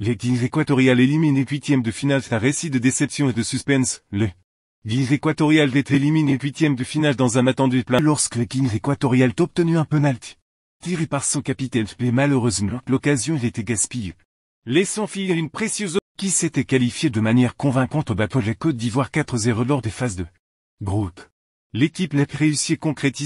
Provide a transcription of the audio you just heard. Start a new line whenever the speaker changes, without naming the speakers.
L'équipe équatoriale éliminées huitièmes de finale, c'est un récit de déception et de suspense. Le L'équipe équatoriale d'être éliminée huitièmes de finale dans un attendu plein lorsque l'équipe équatoriale a obtenu un penalty. Tiré par son capitaine, mais malheureusement, l'occasion était gaspillée. Laissant filer une précieuse qui s'était qualifiée de manière convaincante au battle la Côte d'Ivoire 4-0 lors des phases 2 groupe. L'équipe n'a réussi à concrétiser